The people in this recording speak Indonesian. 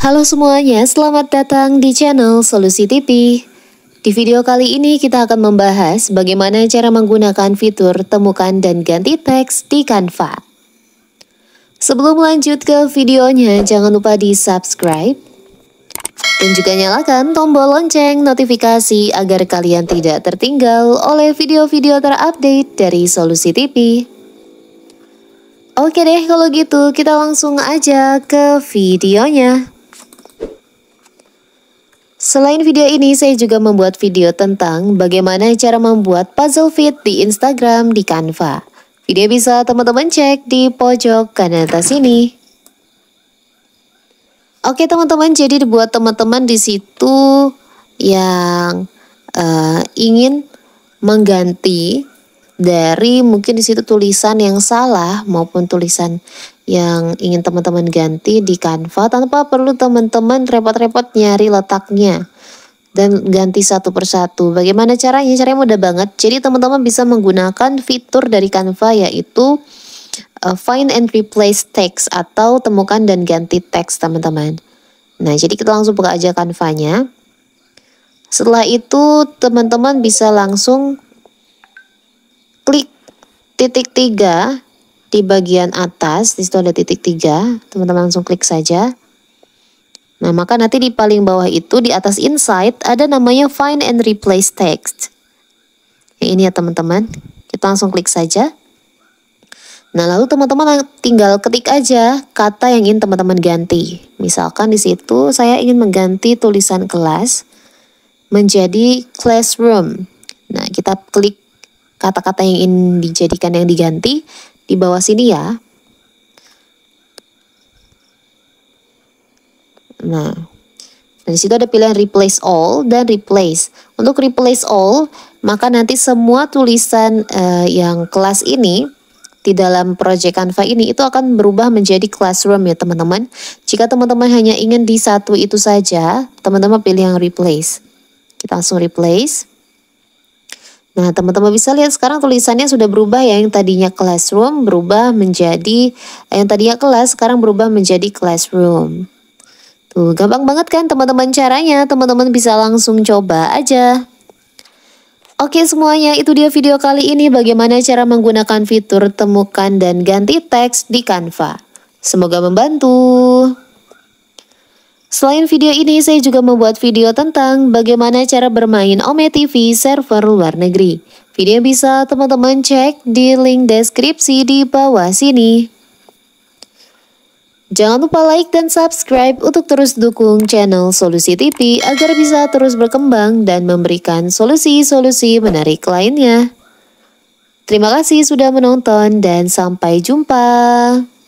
Halo semuanya, selamat datang di channel Solusi TV. Di video kali ini kita akan membahas bagaimana cara menggunakan fitur temukan dan ganti teks di Canva. Sebelum lanjut ke videonya, jangan lupa di subscribe dan juga nyalakan tombol lonceng notifikasi agar kalian tidak tertinggal oleh video-video terupdate dari Solusi TV. Oke deh kalau gitu kita langsung aja ke videonya. Selain video ini, saya juga membuat video tentang bagaimana cara membuat puzzle fit di Instagram di Canva. Video bisa teman-teman cek di pojok kanan atas ini. Oke teman-teman, jadi buat teman-teman di situ yang uh, ingin mengganti dari mungkin di situ tulisan yang salah maupun tulisan yang ingin teman-teman ganti di Canva tanpa perlu teman-teman repot-repot nyari letaknya dan ganti satu persatu. Bagaimana caranya? Caranya mudah banget. Jadi teman-teman bisa menggunakan fitur dari Canva yaitu uh, find and replace text atau temukan dan ganti teks teman-teman. Nah, jadi kita langsung buka aja Canva-nya. Setelah itu teman-teman bisa langsung klik titik tiga di bagian atas, di situ ada titik tiga, teman-teman langsung klik saja. Nah, maka nanti di paling bawah itu, di atas insight, ada namanya find and replace text. Ya, ini ya teman-teman, kita langsung klik saja. Nah, lalu teman-teman tinggal ketik aja kata yang ingin teman-teman ganti. Misalkan di situ saya ingin mengganti tulisan kelas menjadi classroom. Nah, kita klik kata-kata yang ingin dijadikan yang diganti di bawah sini ya. Nah, dan situ ada pilihan replace all dan replace. Untuk replace all, maka nanti semua tulisan uh, yang kelas ini di dalam Project Canva ini itu akan berubah menjadi classroom ya teman-teman. Jika teman-teman hanya ingin di satu itu saja, teman-teman pilih yang replace. Kita langsung replace. Nah, teman-teman bisa lihat sekarang tulisannya sudah berubah ya, yang tadinya classroom berubah menjadi, yang tadinya kelas sekarang berubah menjadi classroom. Tuh, gampang banget kan teman-teman caranya, teman-teman bisa langsung coba aja. Oke semuanya, itu dia video kali ini bagaimana cara menggunakan fitur temukan dan ganti teks di Canva. Semoga membantu. Selain video ini, saya juga membuat video tentang bagaimana cara bermain Ome TV server luar negeri. Video bisa teman-teman cek di link deskripsi di bawah sini. Jangan lupa like dan subscribe untuk terus dukung channel Solusi TV agar bisa terus berkembang dan memberikan solusi-solusi menarik lainnya. Terima kasih sudah menonton dan sampai jumpa.